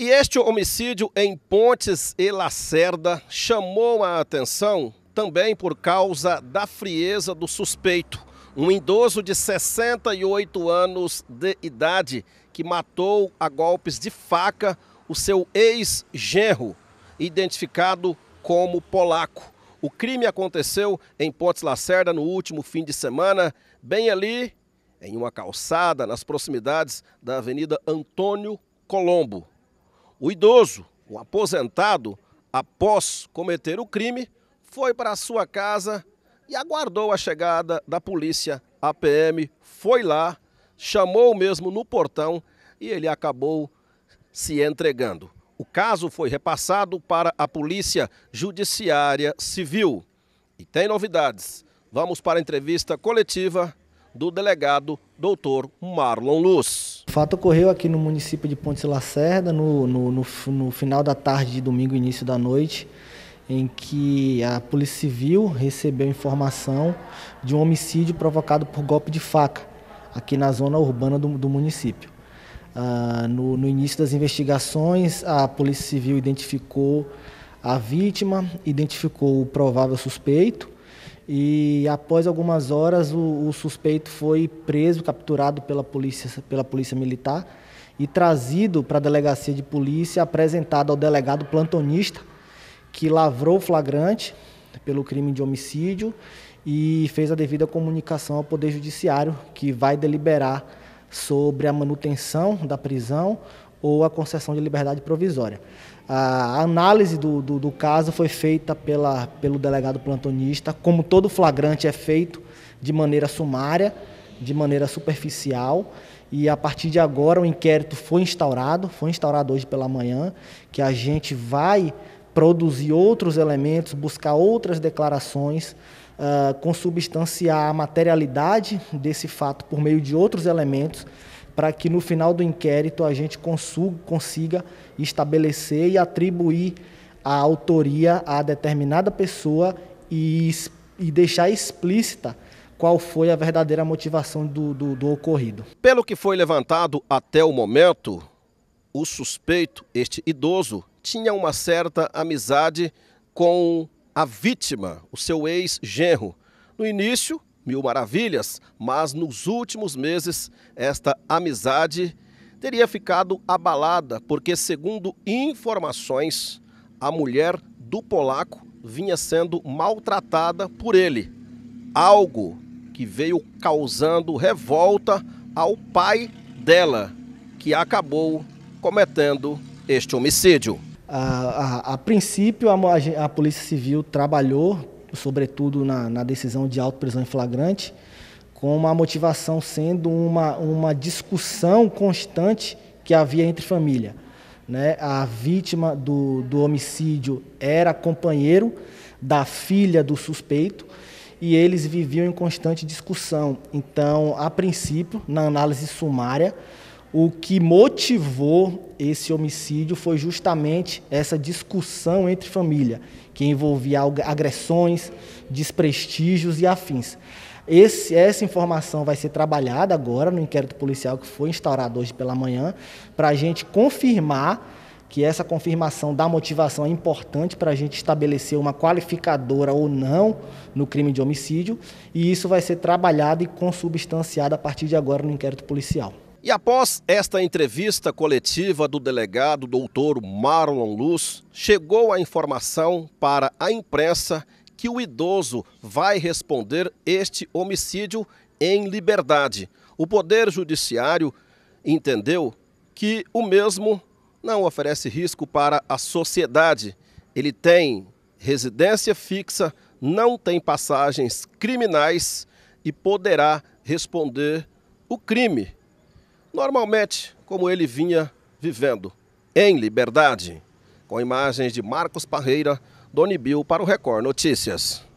E este homicídio em Pontes e Lacerda chamou a atenção também por causa da frieza do suspeito, um idoso de 68 anos de idade que matou a golpes de faca o seu ex-genro, identificado como polaco. O crime aconteceu em Pontes Lacerda no último fim de semana, bem ali, em uma calçada, nas proximidades da Avenida Antônio Colombo. O idoso, o aposentado, após cometer o crime, foi para sua casa e aguardou a chegada da polícia. A PM foi lá, chamou o mesmo no portão e ele acabou se entregando. O caso foi repassado para a Polícia Judiciária Civil. E tem novidades. Vamos para a entrevista coletiva do delegado doutor Marlon Luz fato ocorreu aqui no município de Pontes Lacerda, no, no, no, no final da tarde de domingo, início da noite, em que a Polícia Civil recebeu informação de um homicídio provocado por golpe de faca aqui na zona urbana do, do município. Ah, no, no, início das investigações, a Polícia Civil identificou a vítima, identificou o provável suspeito e após algumas horas, o, o suspeito foi preso, capturado pela polícia, pela polícia militar e trazido para a delegacia de polícia, apresentado ao delegado plantonista, que lavrou o flagrante pelo crime de homicídio e fez a devida comunicação ao Poder Judiciário, que vai deliberar sobre a manutenção da prisão ou a concessão de liberdade provisória. A análise do, do, do, caso foi feita pela, pelo delegado plantonista, como todo flagrante é feito, de maneira sumária, de maneira superficial, e a partir de agora o inquérito foi instaurado, foi instaurado hoje pela manhã, que a gente vai produzir outros elementos, buscar outras declarações, uh, consubstanciar a materialidade desse fato por meio de outros elementos, para que no final do inquérito a gente consiga estabelecer e atribuir a autoria a determinada pessoa e, e deixar explícita qual foi a verdadeira motivação do, do, do, ocorrido. Pelo que foi levantado até o momento, o suspeito, este idoso, tinha uma certa amizade com a vítima, o seu ex-genro. No início, mil maravilhas, mas nos últimos meses esta amizade teria ficado abalada, porque, segundo informações, a mulher do polaco vinha sendo maltratada por ele, algo que veio causando revolta ao pai dela, que acabou cometendo este homicídio. A, a, a princípio, a, a Polícia Civil trabalhou sobretudo na, na decisão de auto-prisão em flagrante, com a motivação sendo uma, uma discussão constante que havia entre família. Né? A vítima do, do homicídio era companheiro da filha do suspeito e eles viviam em constante discussão. Então, a princípio, na análise sumária, o que motivou esse homicídio foi justamente essa discussão entre família, que envolvia agressões, desprestígios e afins. Esse, essa informação vai ser trabalhada agora no inquérito policial que foi instaurado hoje pela manhã, para a gente confirmar que essa confirmação da motivação é importante para a gente estabelecer uma qualificadora ou não no crime de homicídio, e isso vai ser trabalhado e consubstanciado a partir de agora no inquérito policial. E após esta entrevista coletiva do delegado doutor Marlon Luz, chegou a informação para a imprensa que o idoso vai responder este homicídio em liberdade. O Poder Judiciário entendeu que o mesmo não oferece risco para a sociedade. Ele tem residência fixa, não tem passagens criminais e poderá responder o crime normalmente como ele vinha vivendo, em liberdade. Com imagens de Marcos Parreira, Doni Bill para o Record Notícias.